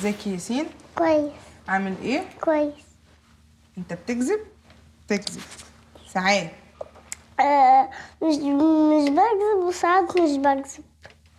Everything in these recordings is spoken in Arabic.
ازيك يا ياسين كويس عامل ايه كويس انت بتكذب بتكذب ساعات آه مش مش بكذب وساعات مش بكذب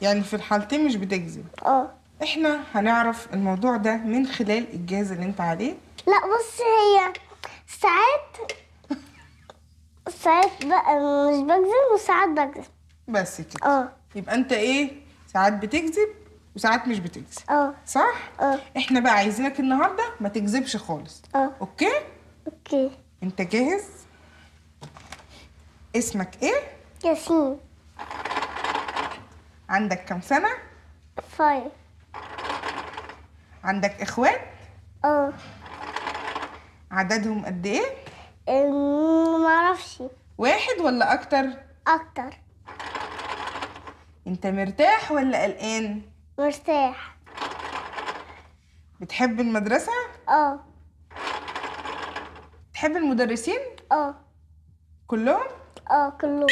يعني في الحالتين مش بتكذب اه احنا هنعرف الموضوع ده من خلال الجهاز اللي انت عليه لا بص هي ساعات ساعات بقى مش بكذب وساعات بكذب بس كده اه يبقى انت ايه ساعات بتكذب وساعات مش بتكذب اه صح اه احنا بقى عايزينك النهارده ما تكذبش خالص اه اوكي اوكي انت جاهز اسمك ايه ياسين عندك كام سنه فاي عندك اخوات اه عددهم قد ايه ما اعرفش واحد ولا اكتر اكتر انت مرتاح ولا قلقان مرتاح بتحب المدرسة؟ اه بتحب المدرسين؟ اه كلهم؟ اه كلهم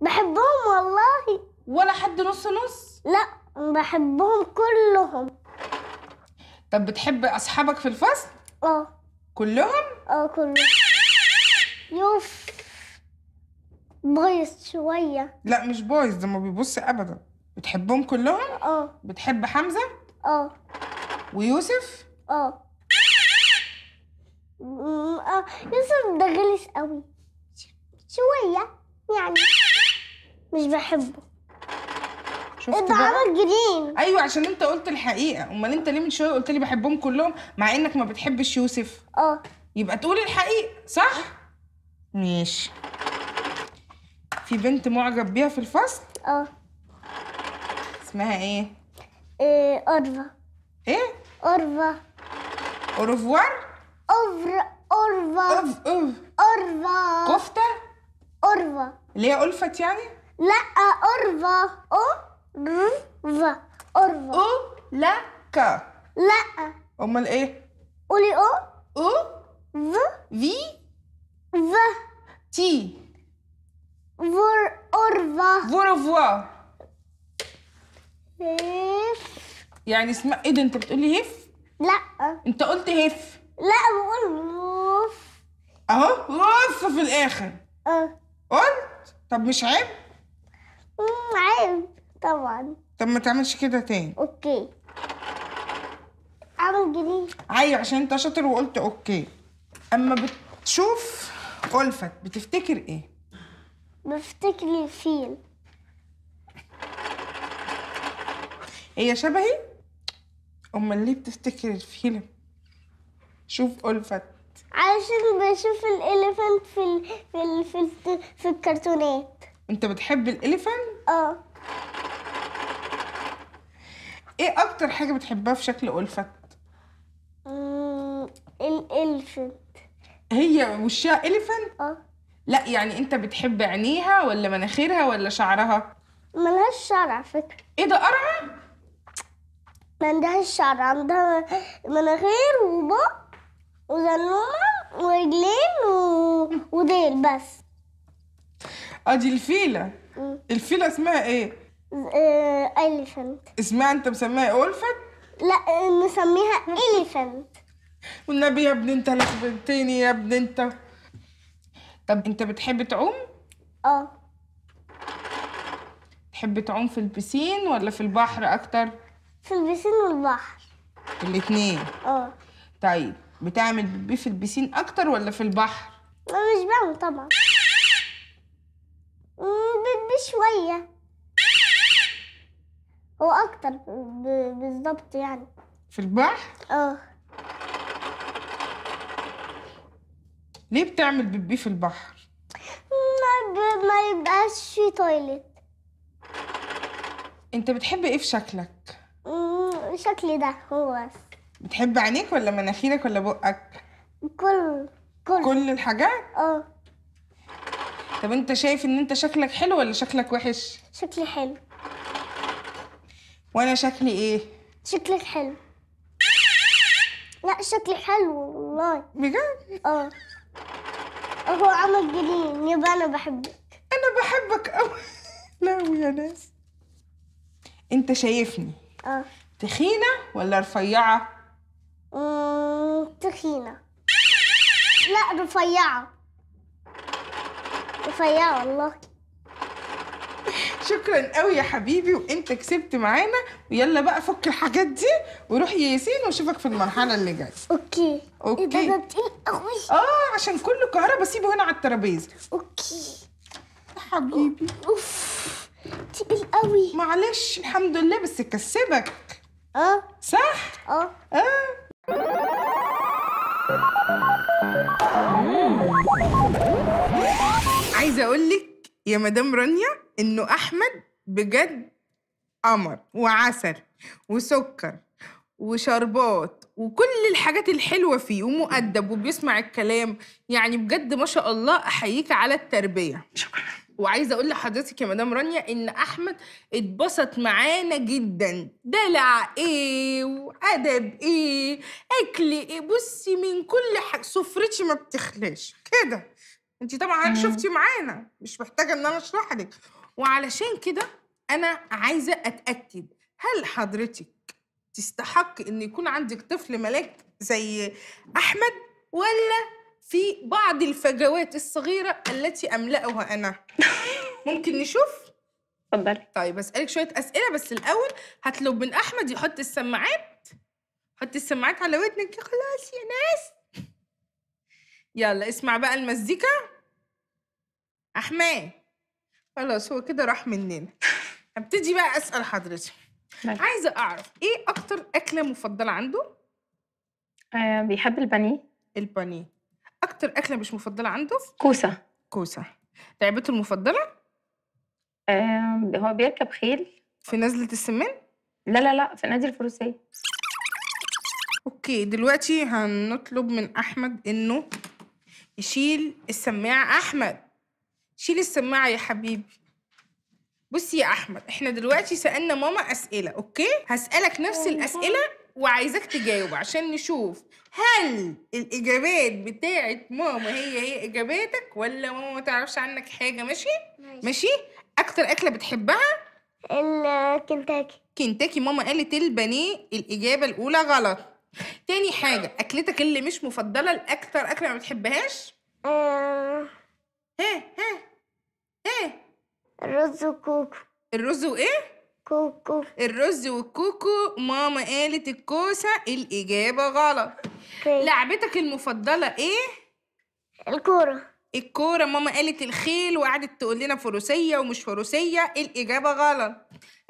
بحبهم والله ولا حد نص نص؟ لا بحبهم كلهم طب بتحب أصحابك في الفصل؟ اه كلهم؟ اه كلهم يوف بايظ شوية لا مش بايظ ده ما بيبص أبدا بتحبهم كلهم؟ اه بتحب حمزة؟ اه ويوسف؟ اه. اه يوسف ده غلس قوي شوية يعني مش بحبه شفت انت جرين ايوه عشان انت قلت الحقيقه امال انت ليه من شويه قلت لي بحبهم كلهم مع انك ما بتحبش يوسف اه يبقى تقولي الحقيقه صح اه. ماشي في بنت معجب بيها في الفصل اه اسمها ايه؟ ايه اورفا ايه؟ اورفا اورفوار؟ اوفر اورفا اوف اوف اورفا كفتة؟ اورفا اللي هي ألفت يعني؟ لا اورفا اورفا اورفا او لا كا لا امال ايه؟ قولي او او ف في ف تي فور اورفا فور هف يعني اسمع ايه ده انت بتقولي هف لا انت قلت هف لا بقول وف اهو وف في الاخر اه قلت طب مش عيب عيب طبعا طب ما تعملش كده تاني اوكي اعمل جنيه ايوه عشان انت شاطر وقلت اوكي اما بتشوف ألفت بتفتكر ايه بفتكر الفيل هي إيه شبهي امال ليه بتفتكر الفيلم شوف ألفت علشان بشوف الإليفنت في الـ في الـ في, في الكرتونات انت بتحب الإليفنت اه ايه اكتر حاجه بتحبها في شكل ألفت الالفنت هي وشها إليفنت اه لا يعني انت بتحب عينيها ولا مناخيرها ولا شعرها ملهاش شعر على فكره ايه ده قرعه ما عندهاش شعر عندها مناخير وبق وزنومة ورجلين و... وديل بس ادي آه، الفيلة الفيلة اسمها ايه؟ اليفنت آه، اسمها انت مسميها اولفنت؟ لا نسميها اليفنت والنبي يا ابني انت لخبطتني يا ابني انت طب انت بتحب تعوم؟ اه تحب تعوم في البسين ولا في البحر اكتر؟ في البسين والبحر الاثنين الاتنين اه طيب بتعمل بيبي في البسين اكتر ولا في البحر انا مش بعمل طبعا بيبي شويه هو اكتر بالظبط يعني في البحر اه ليه بتعمل بيبي في البحر ما, ما يبقاش في تويلت انت بتحب ايه في شكلك الشكل ده هو بتحب عينيك ولا مناخيرك ولا بقك كل كل كل الحاجات اه طب انت شايف ان انت شكلك حلو ولا شكلك وحش شكلي حلو وانا شكلي ايه شكلك حلو لا شكلي حلو والله بجد اه هو عمل جنين يبقى انا بحبك انا بحبك قوي لا يا ناس انت شايفني اه تخينة ولا رفيعة؟ أممم تخينة لا رفيعة رفيعة والله شكرا قوي يا حبيبي وانت كسبت معانا ويلا بقى فك الحاجات دي وروح يا ياسين واشوفك في المرحله اللي جايه اوكي اوكي ده إيه قوي اه عشان كله كهرباء سيبه هنا على الترابيزه اوكي يا حبيبي اوف تقيل قوي معلش الحمد لله بس كسبك اه صح اه اه عايزه اقول لك يا مدام رانيا انه احمد بجد قمر وعسل وسكر وشربات وكل الحاجات الحلوه فيه ومؤدب وبيسمع الكلام يعني بجد ما شاء الله احييك على التربيه شكرا وعايزه اقول لحضرتك يا مدام رانيا ان احمد اتبسط معانا جدا دلع ايه وادب ايه اكل ايه بصي من كل حاجه سفرتي ما بتخلاش كده انت طبعا شفتي معانا مش محتاجه ان انا اشرح لك وعلشان كده انا عايزه اتاكد هل حضرتك تستحق ان يكون عندك طفل ملاك زي احمد ولا في بعض الفجوات الصغيرة التي أملأها أنا ممكن نشوف؟ اتفضلي طيب أسألك شوية أسئلة بس الأول هطلب من أحمد يحط السماعات حط السماعات على ودنك خلاص يا ناس يلا اسمع بقى المزيكا أحمد خلاص هو كده راح مننا هبتدي بقى أسأل حضرتك عايزة أعرف إيه أكتر أكلة مفضلة عنده؟ آه بيحب البانيه البانيه اكتر اكله مش مفضله عنده كوسه كوسه لعبته المفضله آه هو بيركب خيل في نزله السمان لا لا لا في نادي الفروسيه اوكي دلوقتي هنطلب من احمد انه يشيل السماعه احمد شيل السماعه يا حبيبي بصي يا احمد احنا دلوقتي سالنا ماما اسئله اوكي هسالك نفس الاسئله وعايزاك تجاوب عشان نشوف هل الاجابات بتاعت ماما هي هي اجاباتك ولا ماما ما تعرفش عنك حاجه ماشي ماشي, ماشي؟ اكتر اكله بتحبها الكنتاكي كنتاكي ماما قالت البانيه الاجابه الاولى غلط تاني حاجه اكلتك اللي مش مفضله الاكتر اكله ما بتحبهاش آه. ها ها ها الرز وكوكو الرز وايه كوكو الرز والكوكو ماما قالت الكوسة الإجابة غلط كي. طيب. لعبتك المفضلة إيه؟ الكورة الكورة ماما قالت الخيل وقعدت تقول لنا فروسية ومش فروسية الإجابة غلط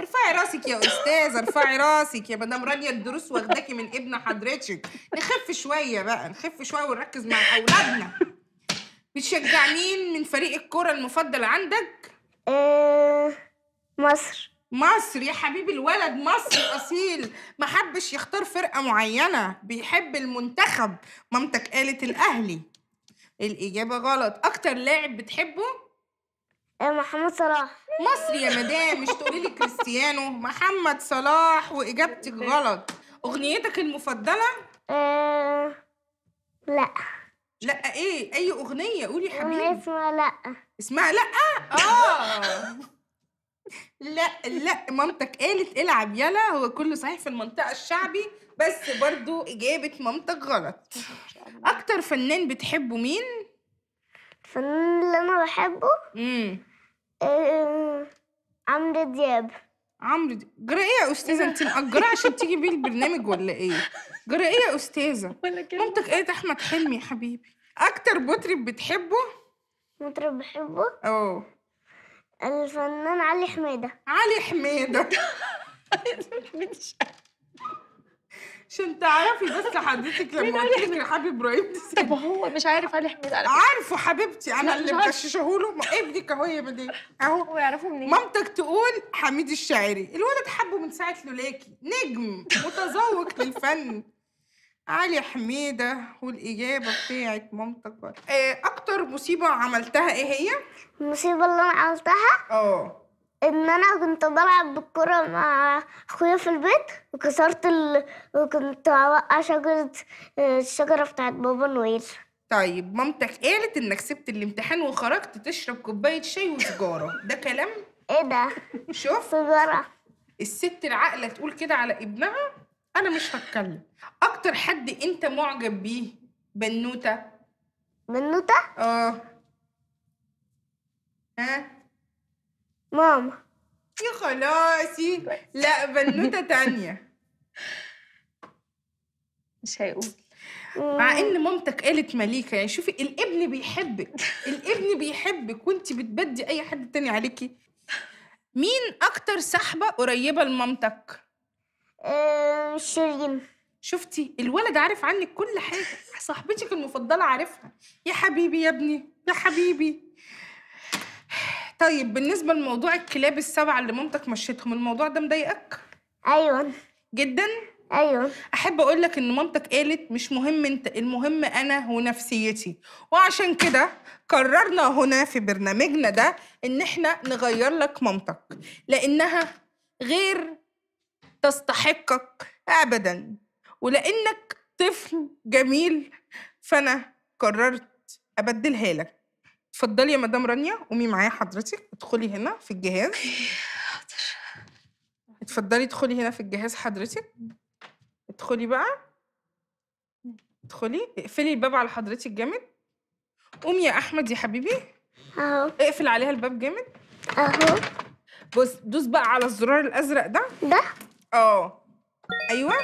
ارفعي راسك يا أستاذة ارفعي راسك يا مدام رانيا الدروس واخداكي من ابن حضرتك نخف شوية بقى نخف شوية ونركز مع أولادنا بتشجع مين من فريق الكورة المفضل عندك؟ آه، مصر مصر يا حبيبي الولد مصر اصيل ما حبش يختار فرقه معينه بيحب المنتخب مامتك قالت الاهلي الاجابه غلط اكتر لاعب بتحبه آه، محمد صلاح مصري يا مدام مش تقولي لي كريستيانو محمد صلاح واجابتك غلط اغنيتك المفضله آه، لا لا ايه اي اغنيه قولي يا حبيبي اسمها لا اسمها لا اه لا لا مامتك قالت العب يلا هو كله صحيح في المنطقة الشعبي بس برضو إجابة مامتك غلط أكتر فنان بتحبه مين؟ الفنان اللي أنا بحبه؟ امم إيه عمرو دياب عمرو دياب جرى إيه يا أستاذة أنت مأجرة عشان تيجي بيه البرنامج ولا إيه؟ جرى إيه يا أستاذة؟ مامتك قالت أحمد حلمي يا حبيبي أكتر مطرب بتحبه؟ مطرب بحبه؟ أه الفنان علي حميدة علي حميدة عشان تعرفي بس حضرتك لما قلت لك حبيب ابراهيم طب هو مش عارف علي حميد على عارفه حبيبتي انا اللي مغششه له ابنك اهو يا مدام اهو هو يعرفه منين مامتك تقول حميد الشاعري الولد حبه من ساعه لولاكي نجم متذوق للفن علي حميدة والإجابة بتاعت مامتك إيه أكتر مصيبة عملتها إيه هي؟ المصيبة اللي أنا عملتها؟ آه إن أنا كنت بلعب بالكرة مع أخويا في البيت وكسرت ال... وكنت أوقع شجرة آه، الشجرة بتاعت بابا نويل طيب مامتك قالت إنك سبت الامتحان وخرجت تشرب كوباية شاي وسجاره ده كلام؟ إيه ده؟ شوف؟ سجاره الست العاقلة تقول كده على ابنها انا مش هتكلم اكتر حد انت معجب بيه بنوته بنوته اه ها ماما يا خلاصي لا بنوته تانية مش هيقول مع ان مامتك قالت مليكه يعني شوفي الابن بيحبك الابن بيحبك وانت بتبدي اي حد تاني عليكي مين اكتر صاحبه قريبه لمامتك آه، شيرين شفتي الولد عارف عنك كل حاجه صاحبتك المفضله عارفها يا حبيبي يا ابني يا حبيبي طيب بالنسبه لموضوع الكلاب السبعه اللي مامتك مشيتهم الموضوع ده مضايقك ايوه جدا ايوه احب اقول لك ان مامتك قالت مش مهم انت المهم انا ونفسيتي وعشان كده قررنا هنا في برنامجنا ده ان احنا نغير لك مامتك لانها غير تستحقك أبدا ولأنك طفل جميل فأنا قررت أبدلها لك اتفضلي يا مدام رانيا قومي معايا حضرتك ادخلي هنا في الجهاز اتفضلي ادخلي هنا في الجهاز حضرتك ادخلي بقى ادخلي اقفلي الباب على حضرتك جامد قومي يا احمد يا حبيبي اهو اقفل عليها الباب جامد اهو بص دوس بقى على الزرار الازرق ده ده اه ايوه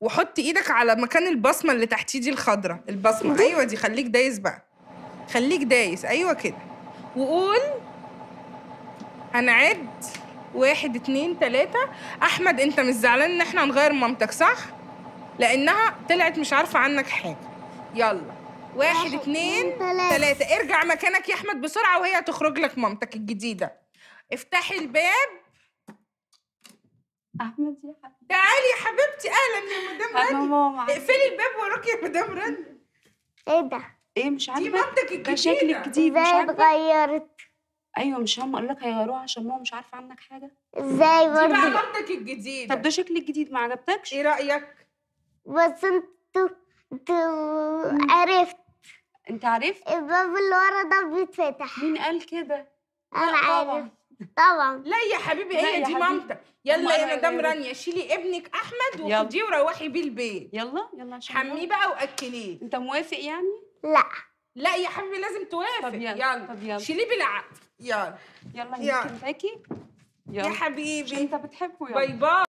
وحط ايدك على مكان البصمه اللي تحتيه دي الخضره البصمه دي؟ ايوه دي خليك دايس بقى خليك دايس ايوه كده وقول هنعد واحد اتنين تلاتة احمد انت مش زعلان ان احنا هنغير مامتك صح؟ لانها طلعت مش عارفه عنك حاجه يلا واحد اتنين تلاتة ارجع مكانك يا احمد بسرعه وهي تخرج لك مامتك الجديده افتحي الباب احمد يا حبيبتي تعالي يا حبيبتي اهلا يا مدام رانيا انا ماما اقفلي الباب وراكي يا مدام رانيا ايه ده؟ ايه مش عارفه دي مامتك الجديده شكلك دي مش عارفه اتغيرت ايوه مش هم قال لك هيغيروها عشان ماما مش عارفه عنك حاجه ازاي برضه دي مامتك الجديده طب ده شكلك الجديد ما عجبتكش ايه رايك بس انت عرفت انت عرفت الباب اللي ورا ده بيتفتح مين قال كده انا عارف طبعا لا يا حبيبي هي دي مامتك يلا يا مدام رانيا شيلي ابنك احمد وخديه وروحي بيه البيت يلا يلا حميه بقى واكليه انت موافق يعني لا لا يا حبيبي لازم توافق طب يلا يلا, طب يلا. شيليه بالعقل يلا يلا يمكن يلا. يلا يا حبيبي انت بتحبه يلا باي باي